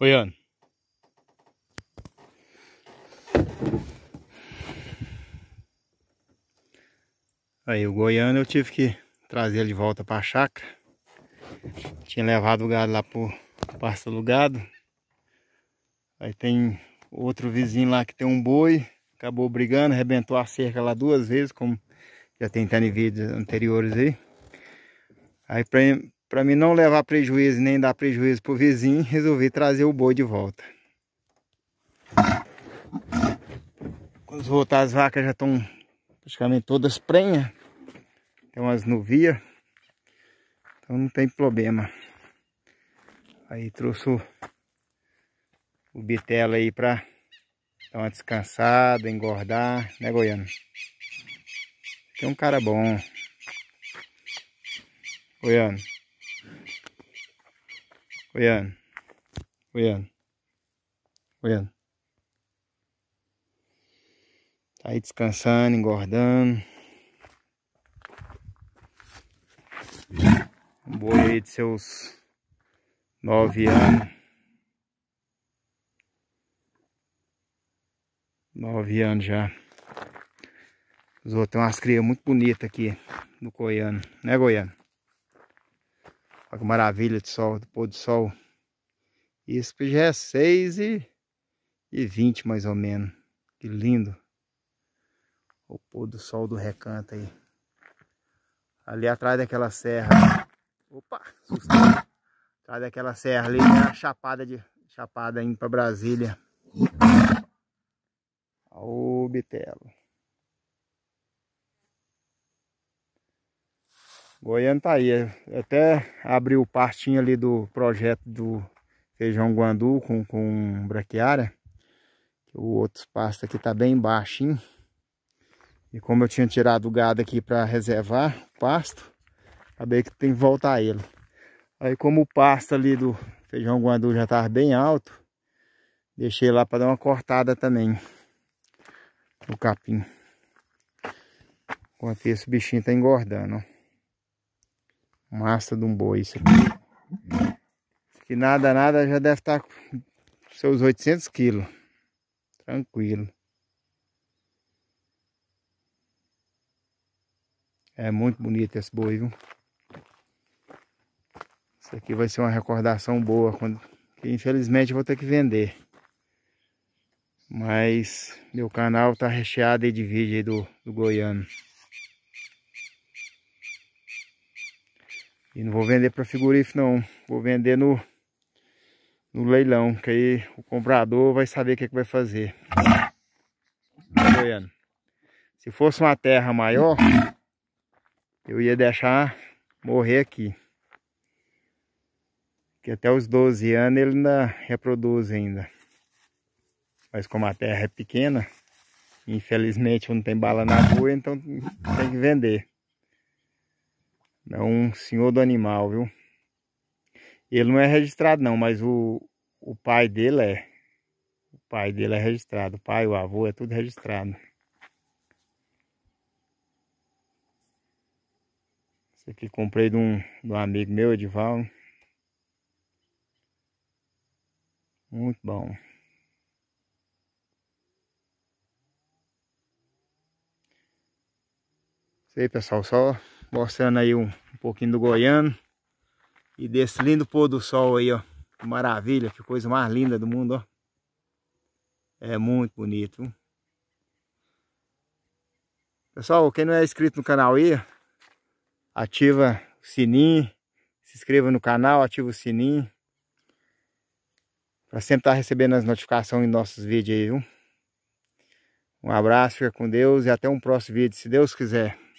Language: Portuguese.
Goiano. Aí o Goiano eu tive que trazer ele de volta para a chácara. Tinha levado o gado lá pro pasto alugado. Aí tem outro vizinho lá que tem um boi, acabou brigando, arrebentou a cerca lá duas vezes, como já tem em vídeos anteriores aí. Aí para mim não levar prejuízo nem dar prejuízo para o vizinho, resolvi trazer o boi de volta. Quando voltar as vacas já estão praticamente todas prenhas. Tem umas nuvias. Então não tem problema. Aí trouxe o, o bitelo aí para dar uma descansada, engordar, né Goiano? Tem um cara bom. Goiano. Ayan. Ayan. Ayan. Tá aí descansando, engordando. Um boi aí de seus nove anos. Nove anos já. Os outros tem umas crias muito bonitas aqui no Goiano, né Goiano? Olha que maravilha de sol, do pôr do sol. Isso que já é 6 e, e 20 mais ou menos. Que lindo. O pôr do sol do recanto aí. Ali atrás daquela serra. Opa! Atrás daquela serra ali, né? a chapada de chapada indo para Brasília. Ô, Bitelo. Goiânia tá aí. Até abriu partinho ali do projeto do feijão guandu com, com braquiária. O outro pasto aqui tá bem baixinho. E como eu tinha tirado o gado aqui para reservar o pasto, acabei que tem que voltar ele. Aí como o pasto ali do feijão guandu já tava tá bem alto, deixei lá para dar uma cortada também no capim. Enquanto esse bichinho tá engordando, ó. Massa de um boi isso aqui. Que nada, nada, já deve estar tá com seus 800 quilos. Tranquilo. É muito bonito esse boi, viu? Isso aqui vai ser uma recordação boa. Quando... Que infelizmente vou ter que vender. Mas meu canal tá recheado de vídeo do, do goiano. E não vou vender para Figurife, não. Vou vender no, no leilão. Que aí o comprador vai saber o que, é que vai fazer. Goiano. Se fosse uma terra maior, eu ia deixar morrer aqui. Que até os 12 anos ele ainda reproduz ainda. Mas como a terra é pequena, infelizmente não tem bala na rua, então tem que vender. É um senhor do animal, viu? Ele não é registrado não, mas o, o pai dele é. O pai dele é registrado. O pai, o avô, é tudo registrado. Esse aqui comprei de um, de um amigo meu, Edival. Muito bom. Isso aí, pessoal. Só Mostrando aí um, um pouquinho do goiano. E desse lindo pôr do sol aí, ó. Que maravilha, que coisa mais linda do mundo, ó. É muito bonito. Pessoal, quem não é inscrito no canal aí, ativa o sininho, se inscreva no canal, ativa o sininho. Para sempre estar tá recebendo as notificações em nossos vídeos aí, viu? Um abraço, fica com Deus e até um próximo vídeo, se Deus quiser.